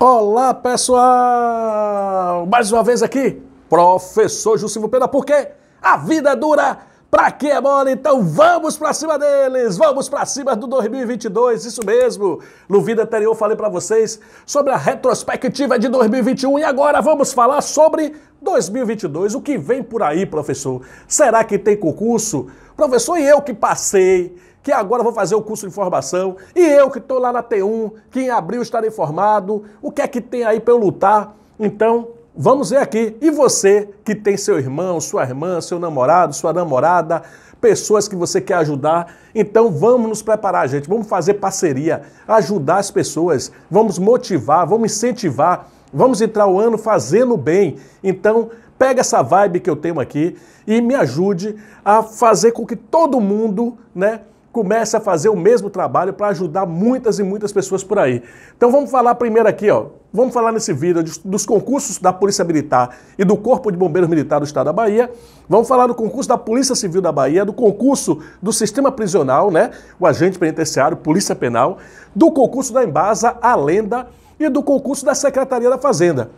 Olá, pessoal! Mais uma vez aqui, professor Jussivo Pena, porque a vida é dura, pra que é mole? Então vamos pra cima deles, vamos pra cima do 2022, isso mesmo! No vídeo anterior falei para vocês sobre a retrospectiva de 2021 e agora vamos falar sobre 2022, o que vem por aí, professor? Será que tem concurso? Professor, e eu que passei que agora vou fazer o curso de formação, e eu que estou lá na T1, que em abril estarei formado, o que é que tem aí para eu lutar? Então, vamos ver aqui. E você que tem seu irmão, sua irmã, seu namorado, sua namorada, pessoas que você quer ajudar. Então vamos nos preparar, gente. Vamos fazer parceria, ajudar as pessoas, vamos motivar, vamos incentivar, vamos entrar o ano fazendo bem. Então, pega essa vibe que eu tenho aqui e me ajude a fazer com que todo mundo, né, comece a fazer o mesmo trabalho para ajudar muitas e muitas pessoas por aí. Então vamos falar primeiro aqui, ó. Vamos falar nesse vídeo dos concursos da Polícia Militar e do Corpo de Bombeiros Militar do Estado da Bahia. Vamos falar do concurso da Polícia Civil da Bahia, do concurso do Sistema Prisional, né? O agente penitenciário, Polícia Penal, do concurso da Embasa, a Lenda e do concurso da Secretaria da Fazenda.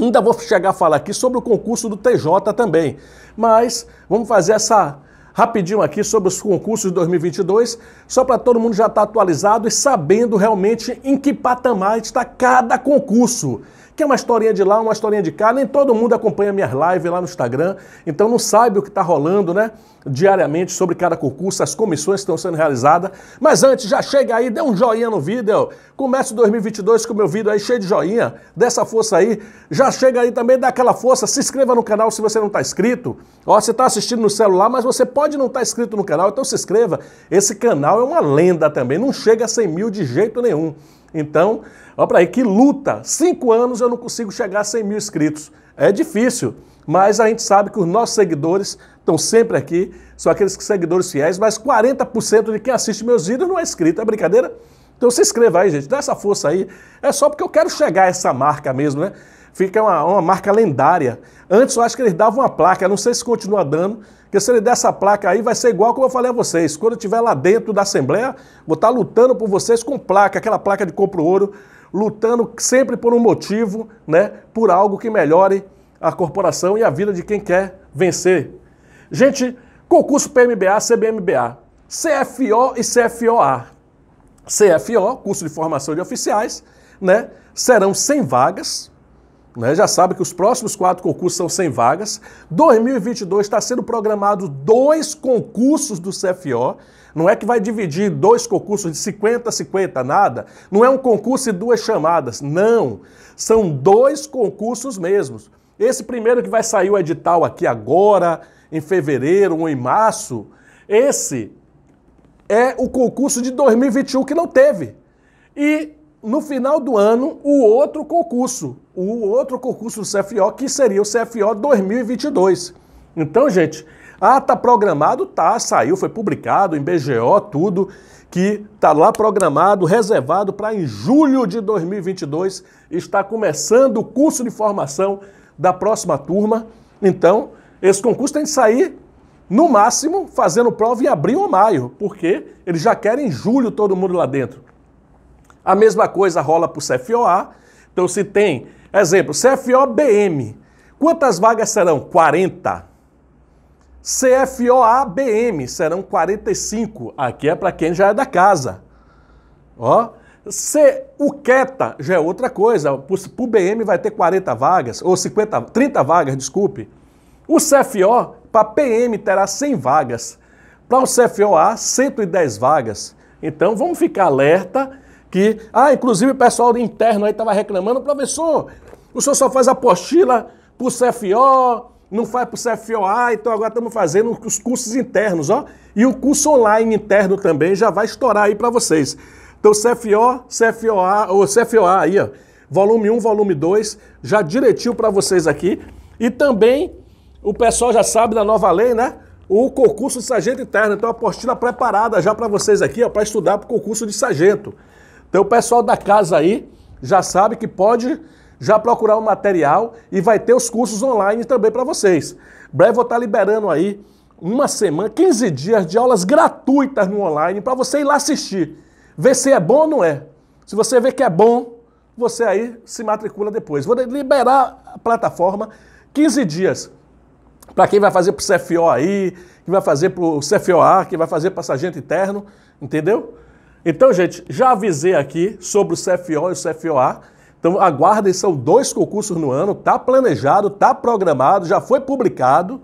Ainda vou chegar a falar aqui sobre o concurso do TJ também. Mas vamos fazer essa rapidinho aqui sobre os concursos de 2022, só para todo mundo já estar tá atualizado e sabendo realmente em que patamar está cada concurso que é uma historinha de lá, uma historinha de cá. Nem todo mundo acompanha minhas lives lá no Instagram, então não sabe o que está rolando, né? Diariamente sobre cada concurso, as comissões que estão sendo realizadas. Mas antes, já chega aí, dê um joinha no vídeo. Começa 2022 com o meu vídeo aí cheio de joinha, dessa força aí. Já chega aí também, dá aquela força, se inscreva no canal se você não está inscrito. Ó, você está assistindo no celular, mas você pode não estar tá inscrito no canal, então se inscreva. Esse canal é uma lenda também, não chega a 100 mil de jeito nenhum. Então, Olha para aí, que luta! Cinco anos eu não consigo chegar a 100 mil inscritos. É difícil, mas a gente sabe que os nossos seguidores estão sempre aqui, são aqueles seguidores fiéis, mas 40% de quem assiste meus vídeos não é inscrito, é brincadeira? Então se inscreva aí, gente, dá essa força aí. É só porque eu quero chegar a essa marca mesmo, né? Fica uma, uma marca lendária. Antes eu acho que eles davam uma placa, não sei se continua dando, porque se ele der essa placa aí vai ser igual como eu falei a vocês. Quando eu estiver lá dentro da Assembleia, vou estar tá lutando por vocês com placa, aquela placa de compro ouro lutando sempre por um motivo, né, por algo que melhore a corporação e a vida de quem quer vencer. Gente, concurso PMBA, CBMBA, CFO e CFOA. CFO, curso de formação de oficiais, né, serão 100 vagas né, já sabe que os próximos quatro concursos são sem vagas. 2022 está sendo programado dois concursos do CFO. Não é que vai dividir dois concursos de 50 a 50, nada. Não é um concurso e duas chamadas. Não. São dois concursos mesmos. Esse primeiro que vai sair o edital aqui agora, em fevereiro ou em março, esse é o concurso de 2021 que não teve. E no final do ano, o outro concurso, o outro concurso do CFO, que seria o CFO 2022. Então, gente, ah, tá programado? Tá, saiu, foi publicado em BGO, tudo, que tá lá programado, reservado para em julho de 2022, está começando o curso de formação da próxima turma. Então, esse concurso tem que sair no máximo fazendo prova em abril ou maio, porque eles já querem em julho todo mundo lá dentro. A mesma coisa rola para o CFOA. Então, se tem Exemplo, CFOBM. Quantas vagas serão? 40. CFOABM serão 45. Aqui é para quem já é da casa. Ó. C, o CETA já é outra coisa. Para o BM vai ter 40 vagas, ou 50, 30 vagas, desculpe. O CFO, para PM, terá 100 vagas. Para o CFOA, 110 vagas. Então vamos ficar alerta que, ah, inclusive o pessoal interno aí estava reclamando, professor, o senhor só faz apostila para o CFO, não faz para o CFOA, então agora estamos fazendo os cursos internos, ó. E o curso online interno também já vai estourar aí para vocês. Então CFO, CFOA, ou CFOA aí, ó, volume 1, volume 2, já direitinho para vocês aqui. E também, o pessoal já sabe da nova lei, né? O concurso de sargento interno, então a apostila preparada já para vocês aqui, ó, para estudar para o concurso de sargento. Então o pessoal da casa aí já sabe que pode já procurar o um material e vai ter os cursos online também para vocês. Breve vou estar tá liberando aí uma semana, 15 dias de aulas gratuitas no online para você ir lá assistir, ver se é bom ou não é. Se você vê que é bom, você aí se matricula depois. Vou liberar a plataforma 15 dias para quem vai fazer para o CFO aí, que vai fazer para o CFOA, que vai fazer para sargento interno, entendeu? Então, gente, já avisei aqui sobre o CFO e o CFOA. Então, aguardem, são dois concursos no ano, está planejado, está programado, já foi publicado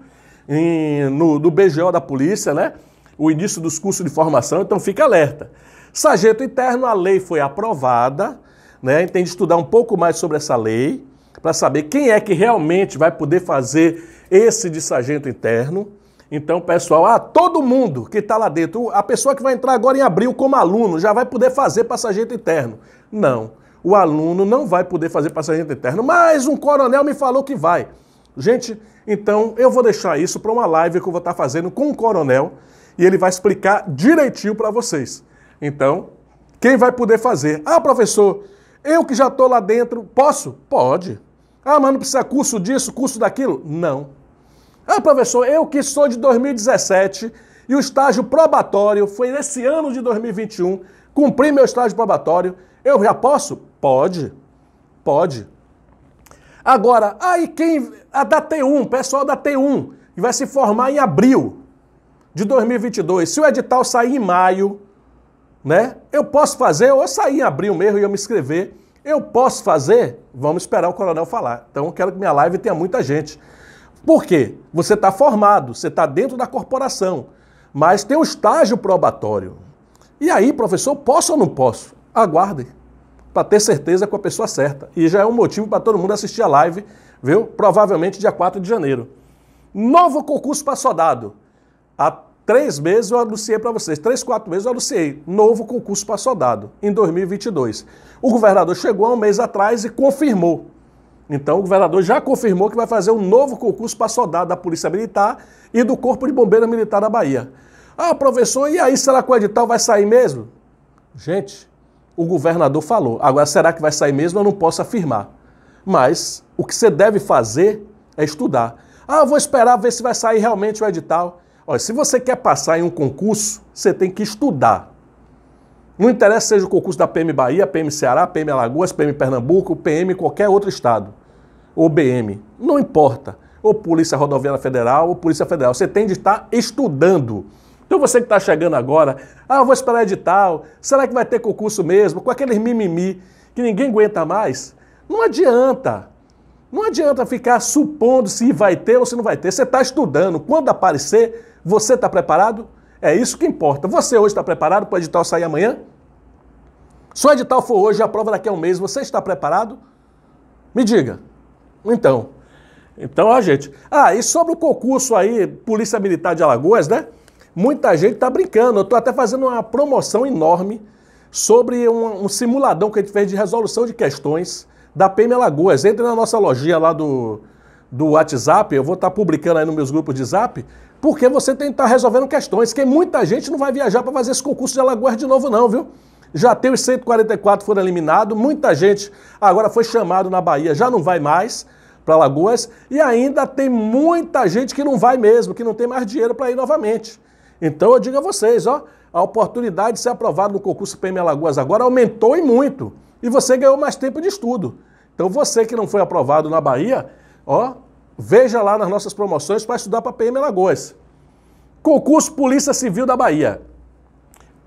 em, no, no BGO da Polícia, né? O início dos cursos de formação, então fica alerta. Sargento interno, a lei foi aprovada, né? de estudar um pouco mais sobre essa lei, para saber quem é que realmente vai poder fazer esse de sargento interno. Então, pessoal, ah, todo mundo que está lá dentro, a pessoa que vai entrar agora em abril como aluno já vai poder fazer passageiro interno. Não, o aluno não vai poder fazer passageiro interno, mas um coronel me falou que vai. Gente, então eu vou deixar isso para uma live que eu vou estar tá fazendo com o um coronel e ele vai explicar direitinho para vocês. Então, quem vai poder fazer? Ah, professor, eu que já estou lá dentro, posso? Pode. Ah, mas não precisa curso disso, curso daquilo? Não. Ah, professor, eu que sou de 2017 e o estágio probatório foi nesse ano de 2021, cumpri meu estágio probatório, eu já posso? Pode, pode. Agora, aí quem. A da T1, pessoal da T1, que vai se formar em abril de 2022, se o edital sair em maio, né? Eu posso fazer, ou sair em abril mesmo e eu me inscrever. Eu posso fazer? Vamos esperar o coronel falar. Então, eu quero que minha live tenha muita gente. Por quê? Você está formado, você está dentro da corporação, mas tem um estágio probatório. E aí, professor, posso ou não posso? Aguarde, para ter certeza com a pessoa certa. E já é um motivo para todo mundo assistir a live, viu? Provavelmente dia 4 de janeiro. Novo concurso para soldado. Há três meses eu anunciei para vocês, três, quatro meses eu anunciei. Novo concurso para soldado, em 2022. O governador chegou há um mês atrás e confirmou. Então, o governador já confirmou que vai fazer um novo concurso para soldado da Polícia Militar e do Corpo de Bombeiros Militar da Bahia. Ah, professor, e aí será que o edital vai sair mesmo? Gente, o governador falou. Agora, será que vai sair mesmo? Eu não posso afirmar. Mas o que você deve fazer é estudar. Ah, vou esperar ver se vai sair realmente o edital. Olha, se você quer passar em um concurso, você tem que estudar. Não interessa seja o concurso da PM Bahia, PM Ceará, PM Alagoas, PM Pernambuco, PM qualquer outro estado ou BM, não importa. Ou Polícia Rodoviária Federal ou Polícia Federal. Você tem de estar estudando. Então você que está chegando agora, ah, vou esperar edital, será que vai ter concurso mesmo? Com aqueles mimimi que ninguém aguenta mais, não adianta. Não adianta ficar supondo se vai ter ou se não vai ter. Você está estudando. Quando aparecer, você está preparado? É isso que importa. Você hoje está preparado para o edital sair amanhã? Se o edital for hoje, a prova daqui a um mês, você está preparado? Me diga. Então, então, ó, gente. Ah, e sobre o concurso aí, Polícia Militar de Alagoas, né? Muita gente tá brincando. Eu tô até fazendo uma promoção enorme sobre um, um simuladão que a gente fez de resolução de questões da PM Alagoas. Entre na nossa lojinha lá do, do WhatsApp, eu vou estar tá publicando aí nos meus grupos de Zap, porque você tem que estar tá resolvendo questões, que muita gente não vai viajar para fazer esse concurso de Alagoas de novo não, viu? Já tem os 144 foram eliminados, muita gente agora foi chamado na Bahia, já não vai mais para Lagoas, e ainda tem muita gente que não vai mesmo, que não tem mais dinheiro para ir novamente. Então eu digo a vocês, ó, a oportunidade de ser aprovado no concurso PM Alagoas agora aumentou e muito, e você ganhou mais tempo de estudo. Então você que não foi aprovado na Bahia, ó, veja lá nas nossas promoções para estudar para PM Alagoas. Concurso Polícia Civil da Bahia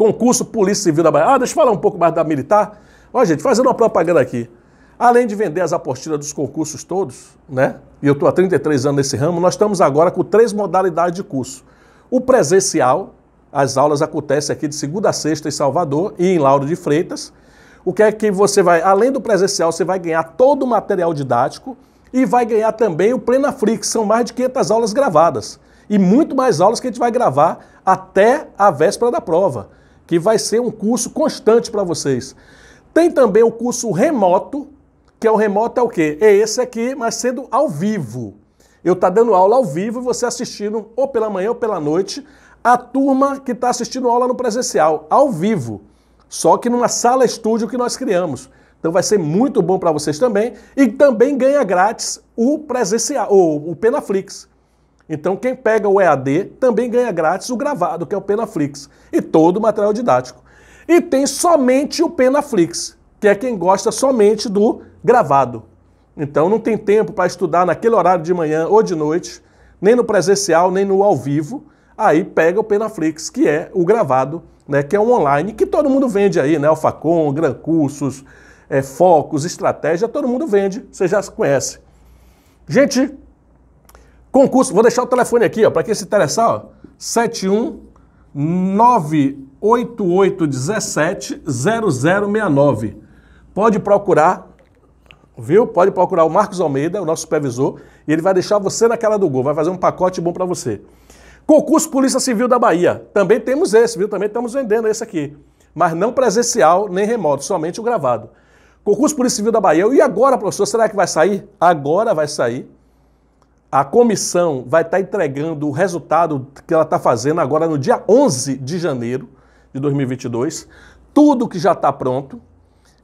concurso Polícia Civil da Bahia. Ah, deixa eu falar um pouco mais da militar. Olha gente, fazendo uma propaganda aqui. Além de vender as apostilas dos concursos todos, né? E eu estou há 33 anos nesse ramo, nós estamos agora com três modalidades de curso. O presencial, as aulas acontecem aqui de segunda a sexta em Salvador e em Lauro de Freitas. O que é que você vai, além do presencial, você vai ganhar todo o material didático e vai ganhar também o Plena Free, que são mais de 500 aulas gravadas. E muito mais aulas que a gente vai gravar até a véspera da prova que vai ser um curso constante para vocês. Tem também o curso remoto, que é o remoto é o quê? É esse aqui, mas sendo ao vivo. Eu estou tá dando aula ao vivo e você assistindo ou pela manhã ou pela noite a turma que está assistindo aula no presencial, ao vivo. Só que numa sala estúdio que nós criamos. Então vai ser muito bom para vocês também. E também ganha grátis o presencial, ou o Penaflix. Então, quem pega o EAD também ganha grátis o gravado, que é o Penaflix, e todo o material didático. E tem somente o Penaflix, que é quem gosta somente do gravado. Então, não tem tempo para estudar naquele horário de manhã ou de noite, nem no presencial, nem no ao vivo. Aí pega o Penaflix, que é o gravado, né, que é um online, que todo mundo vende aí, né? Alfacom, Gran Cursos, é, eh, Focos, Estratégia, todo mundo vende, você já conhece. Gente, Concurso, vou deixar o telefone aqui, ó, para quem se interessar, ó, 71988170069. Pode procurar, viu? Pode procurar o Marcos Almeida, o nosso supervisor, e ele vai deixar você naquela do gol, vai fazer um pacote bom para você. Concurso Polícia Civil da Bahia, também temos esse, viu? Também estamos vendendo esse aqui, mas não presencial nem remoto, somente o gravado. Concurso Polícia Civil da Bahia, e agora, professor, será que vai sair? Agora vai sair a comissão vai estar tá entregando o resultado que ela está fazendo agora no dia 11 de janeiro de 2022, tudo que já está pronto.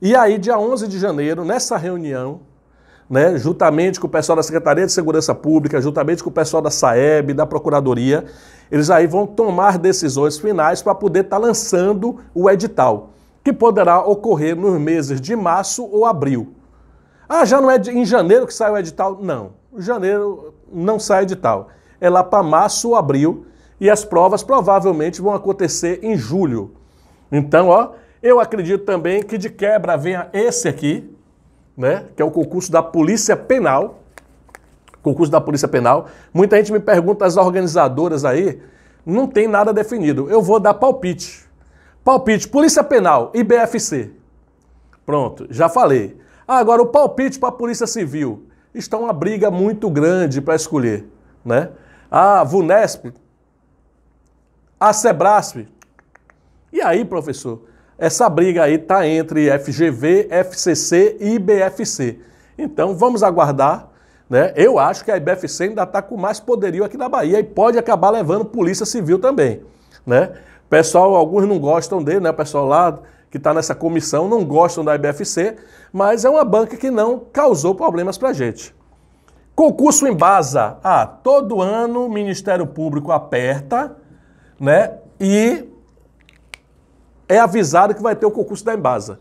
E aí, dia 11 de janeiro, nessa reunião, né, juntamente com o pessoal da Secretaria de Segurança Pública, juntamente com o pessoal da SAEB, da Procuradoria, eles aí vão tomar decisões finais para poder estar tá lançando o edital, que poderá ocorrer nos meses de março ou abril. Ah, já não é em janeiro que sai o edital? Não. Janeiro não sai de tal É lá para março ou abril e as provas provavelmente vão acontecer em julho. Então, ó, eu acredito também que de quebra venha esse aqui, né, que é o concurso da Polícia Penal. Concurso da Polícia Penal. Muita gente me pergunta, as organizadoras aí, não tem nada definido. Eu vou dar palpite. Palpite, Polícia Penal e BFC. Pronto, já falei. Ah, agora o palpite para a Polícia Civil está uma briga muito grande para escolher. Né? A VUNESP, a SEBRASP. E aí, professor, essa briga aí está entre FGV, FCC e IBFC. Então, vamos aguardar. Né? Eu acho que a IBFC ainda está com mais poderio aqui na Bahia e pode acabar levando polícia civil também. Né? Pessoal, alguns não gostam dele, né? pessoal lá que está nessa comissão não gostam da IBFC, mas é uma banca que não causou problemas para a gente. Concurso em Basa. Ah, todo ano o Ministério Público aperta, né? E é avisado que vai ter o concurso da Embasa.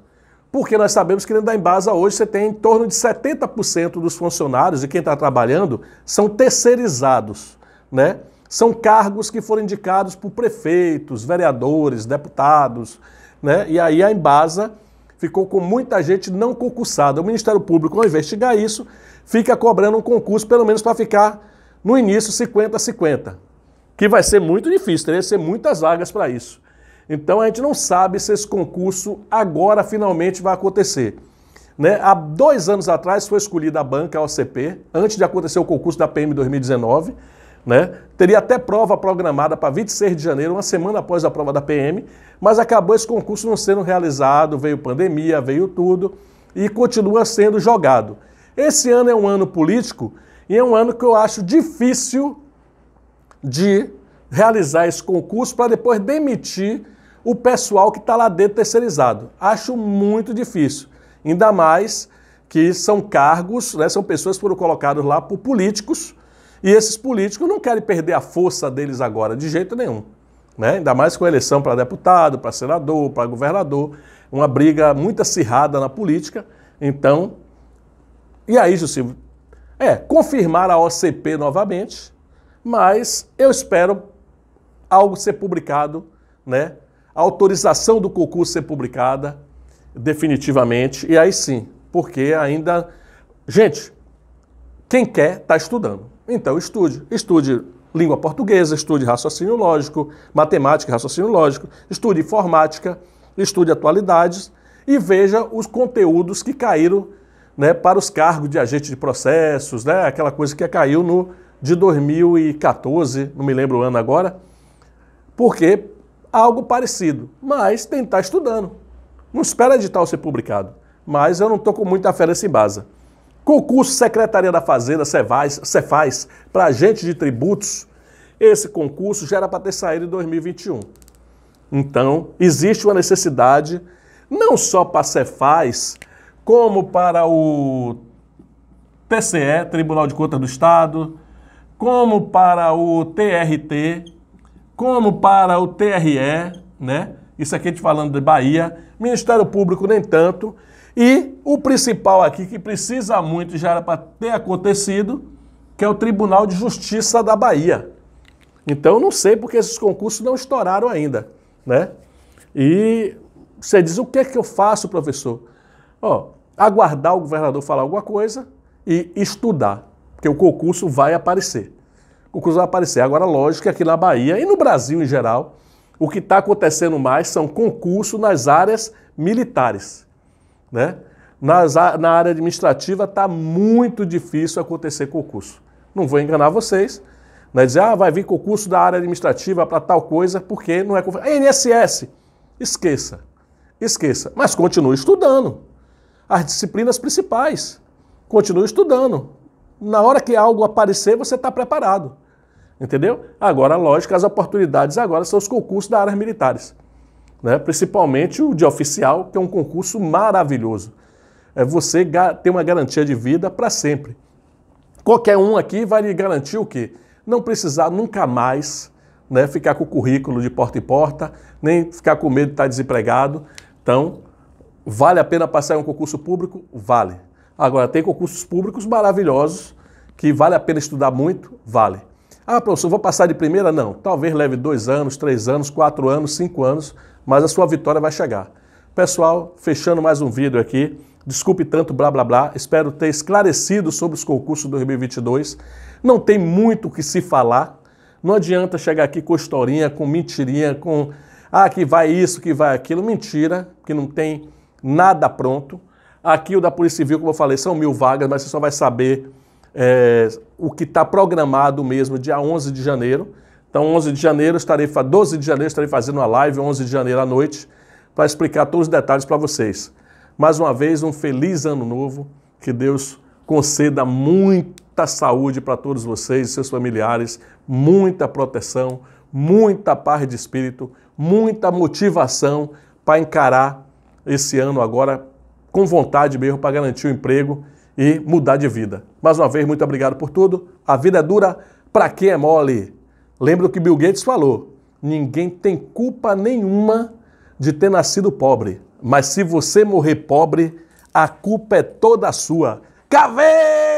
Porque nós sabemos que dentro da Embasa hoje você tem em torno de 70% dos funcionários e quem está trabalhando são terceirizados, né? São cargos que foram indicados por prefeitos, vereadores, deputados, né? E aí a Embasa ficou com muita gente não concursada. O Ministério Público, ao investigar isso, fica cobrando um concurso, pelo menos para ficar no início 50-50, que vai ser muito difícil, teria que ser muitas vagas para isso. Então a gente não sabe se esse concurso agora finalmente vai acontecer. Né? Há dois anos atrás foi escolhida a banca, a OCP, antes de acontecer o concurso da PM 2019 né? Teria até prova programada para 26 de janeiro, uma semana após a prova da PM, mas acabou esse concurso não sendo realizado, veio pandemia, veio tudo e continua sendo jogado. Esse ano é um ano político e é um ano que eu acho difícil de realizar esse concurso para depois demitir o pessoal que está lá dentro terceirizado. Acho muito difícil. Ainda mais que são cargos, né, são pessoas que foram colocadas lá por políticos e esses políticos não querem perder a força deles agora, de jeito nenhum. Né? Ainda mais com a eleição para deputado, para senador, para governador, uma briga muito acirrada na política. Então, e aí, Juscelino? É, confirmar a OCP novamente, mas eu espero algo ser publicado, né? A autorização do concurso ser publicada definitivamente, e aí sim, porque ainda. Gente, quem quer está estudando. Então estude. Estude língua portuguesa, estude raciocínio lógico, matemática e raciocínio lógico, estude informática, estude atualidades e veja os conteúdos que caíram né, para os cargos de agente de processos, né, aquela coisa que caiu no de 2014, não me lembro o ano agora, porque algo parecido, mas tentar estudando. Não espera edital ser publicado, mas eu não estou com muita fé nesse base. Concurso Secretaria da Fazenda, Cefaz, Cefaz para agente de tributos, esse concurso já era para ter saído em 2021. Então, existe uma necessidade, não só para a Cefaz, como para o TCE, Tribunal de Contas do Estado, como para o TRT, como para o TRE, né? Isso aqui a gente falando de Bahia, Ministério Público nem tanto, e o principal aqui, que precisa muito, já era para ter acontecido, que é o Tribunal de Justiça da Bahia. Então, não sei porque esses concursos não estouraram ainda, né? E você diz, o que é que eu faço, professor? Ó, aguardar o governador falar alguma coisa e estudar, porque o concurso vai aparecer. O concurso vai aparecer. Agora, lógico que aqui na Bahia e no Brasil em geral, o que está acontecendo mais são concursos nas áreas militares né? Nas, na área administrativa está muito difícil acontecer concurso. Não vou enganar vocês, né? dizer, ah, vai vir concurso da área administrativa para tal coisa, porque não é conforme. INSS, esqueça, esqueça. Mas continue estudando as disciplinas principais, continue estudando. Na hora que algo aparecer, você está preparado, entendeu? Agora, lógico, as oportunidades agora são os concursos da área militares né? principalmente o de oficial, que é um concurso maravilhoso. É você ter uma garantia de vida para sempre. Qualquer um aqui vai lhe garantir o quê? Não precisar nunca mais né, ficar com o currículo de porta em porta, nem ficar com medo de estar desempregado. Então, vale a pena passar em um concurso público? Vale. Agora, tem concursos públicos maravilhosos que vale a pena estudar muito? Vale. Ah, professor, vou passar de primeira? Não. Talvez leve dois anos, três anos, quatro anos, cinco anos, mas a sua vitória vai chegar. Pessoal, fechando mais um vídeo aqui. Desculpe tanto blá blá blá. Espero ter esclarecido sobre os concursos 2022. Não tem muito o que se falar. Não adianta chegar aqui com historinha, com mentirinha, com ah, que vai isso, que vai aquilo. Mentira, que não tem nada pronto. Aqui o da Polícia Civil, como eu falei, são mil vagas, mas você só vai saber é, o que está programado mesmo, dia 11 de janeiro. Então, 11 de janeiro, estarei, 12 de janeiro, estarei fazendo uma live, 11 de janeiro à noite, para explicar todos os detalhes para vocês. Mais uma vez, um feliz ano novo, que Deus conceda muita saúde para todos vocês e seus familiares, muita proteção, muita paz de espírito, muita motivação para encarar esse ano agora com vontade mesmo para garantir o emprego e mudar de vida. Mais uma vez, muito obrigado por tudo. A vida é dura para quem é mole. Lembra o que Bill Gates falou: ninguém tem culpa nenhuma de ter nascido pobre, mas se você morrer pobre, a culpa é toda sua. Caveira!